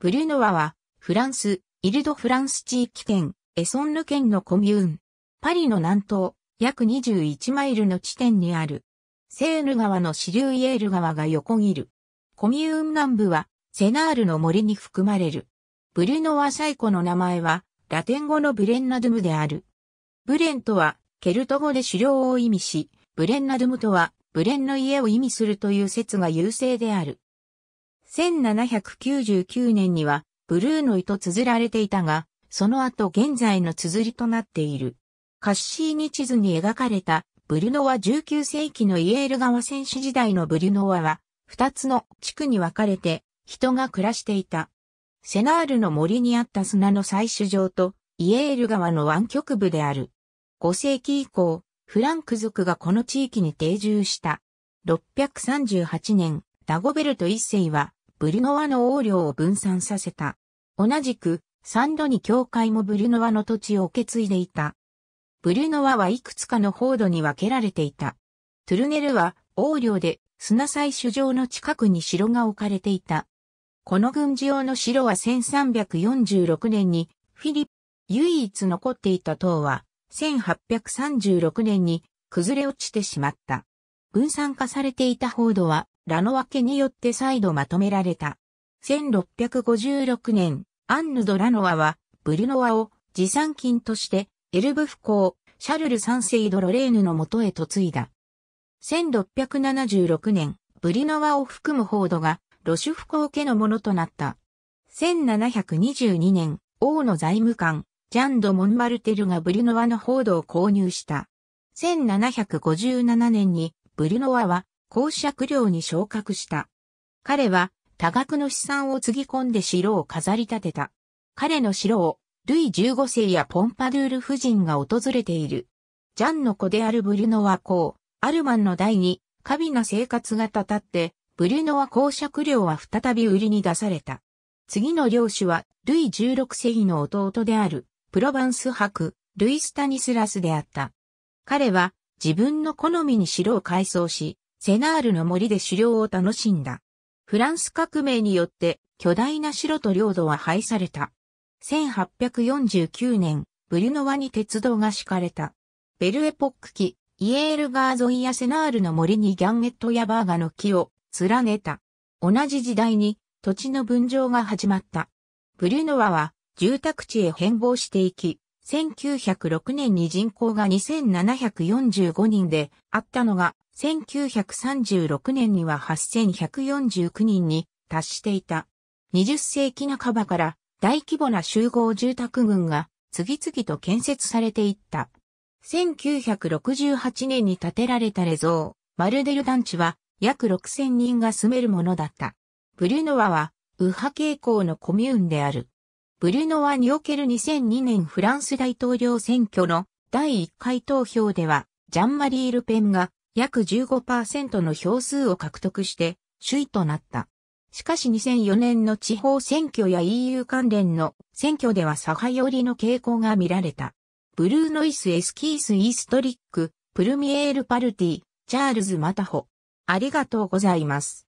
ブリュノワは、フランス、イルドフランス地域圏、エソンヌ県のコミューン。パリの南東、約21マイルの地点にある。セーヌ川の支流イエール川が横切る。コミューン南部は、セナールの森に含まれる。ブリュノワ最古の名前は、ラテン語のブレンナドゥムである。ブレンとは、ケルト語で狩猟を意味し、ブレンナドゥムとは、ブレンの家を意味するという説が優勢である。1799年にはブルーノイと綴られていたが、その後現在の綴りとなっている。カッシーニ地図に描かれたブルノワ19世紀のイエール川戦士時代のブルノワは、二つの地区に分かれて人が暮らしていた。セナールの森にあった砂の採取場とイエール川の湾曲部である。5世紀以降、フランク族がこの地域に定住した。638年、ダゴベルト一世はブリュノワの王領を分散させた。同じく、サンドに教会もブリュノワの土地を受け継いでいた。ブリュノワはいくつかの報道に分けられていた。トゥルネルは王領で砂採取場の近くに城が置かれていた。この軍事用の城は1346年にフィリップ、唯一残っていた塔は1836年に崩れ落ちてしまった。分散化されていた報道はラノワ家によって再度まとめられた。1656年、アンヌ・ド・ラノワは、ブルノワを持参金として、エルブフ幸、シャルル三世ド・ロレーヌの元へ嫁いだ。1676年、ブリノワを含む報道が、ロシュフ幸家のものとなった。1722年、王の財務官、ジャンド・モンマルテルがブリノワの報道を購入した。1757年に、ブリノワは公爵領に昇格した。彼は多額の資産をつぎ込んで城を飾り立てた。彼の城をルイ15世やポンパドゥール夫人が訪れている。ジャンの子であるブリュノはこう、アルマンの代に、過敏な生活がたたって、ブリュノは公爵領は再び売りに出された。次の領主は、ルイ16世の弟である、プロヴァンス博、ルイスタニスラスであった。彼は、自分の好みに城を改装し、セナールの森で狩猟を楽しんだ。フランス革命によって巨大な城と領土は廃された。1849年、ブリュノワに鉄道が敷かれた。ベルエポック期、イエールガー沿いやセナールの森にギャンゲットやバーガの木を連ねた。同じ時代に土地の分譲が始まった。ブリュノワは住宅地へ変貌していき、1906年に人口が2745人であったのが1936年には8149人に達していた。20世紀半ばから大規模な集合住宅群が次々と建設されていった。1968年に建てられたレゾー、マルデル団地は約6000人が住めるものだった。ブリュノワは右派傾向のコミューンである。ブリュノワにおける2002年フランス大統領選挙の第1回投票では、ジャンマリー・ルペンが約15%の票数を獲得して首位となった。しかし2004年の地方選挙や EU 関連の選挙では左派寄りの傾向が見られた。ブルーノイス・エスキース・イーストリック、プルミエール・パルティ、チャールズ・マタホ。ありがとうございます。